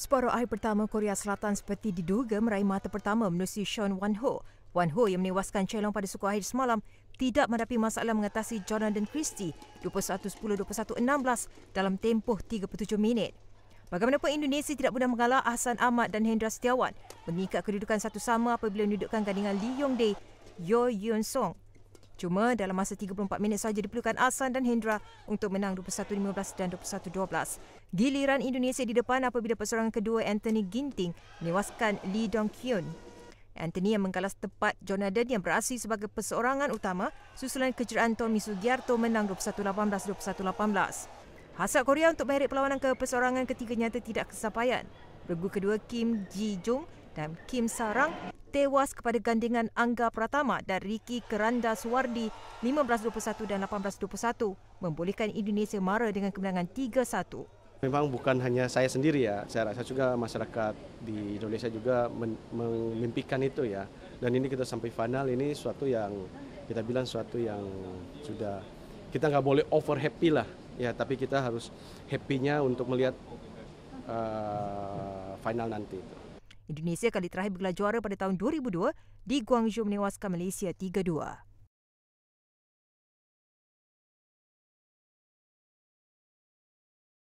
Separuh air pertama Korea Selatan seperti diduga meraih mata pertama menerusi Sean Wan Ho. Wan Ho yang menewaskan Chai pada suku akhir semalam tidak menghadapi masalah mengatasi Jonathan Christie 21-10-21-16 dalam tempoh 37 minit. Bagaimanapun Indonesia tidak mudah mengalah Ahsan Ahmad dan Hendra Setiawan mengikat kedudukan satu sama apabila menudukkan gandingan Lee Yong Dae, Yo Yeon Song 21-10-21-16. Cuma dalam masa 34 minit sahaja diperlukan Asan dan Hendra untuk menang 21-15 dan 21-12. Giliran Indonesia di depan apabila pesorangan kedua Anthony Ginting menewaskan Lee Dong Kyun. Anthony yang mengkalas tepat Jonathan yang berasi sebagai pesorangan utama susulan kejeraan Tommy Sugiarto menang 21-18-21-18. Hasrat Korea untuk mengherit perlawanan ke pesorangan ketiga nyata tidak kesampaian. Regu kedua Kim Ji Jung dan Kim Sarang tewas kepada gandingan Angga Pratama dan Ricky Keranda Suwardi 15-21 dan 18-21 membolehkan Indonesia mara dengan kemenangan 3-1. Memang bukan hanya saya sendiri ya, saya rasa juga masyarakat di Indonesia juga memimpikan itu ya. Dan ini kita sampai final ini suatu yang kita bilang suatu yang sudah kita nggak boleh over happy lah ya tapi kita harus happynya untuk melihat uh, final nanti itu. Indonesia kali terakhir bergelar juara pada tahun 2002 di Guangzhou menewaskan Malaysia 3-2.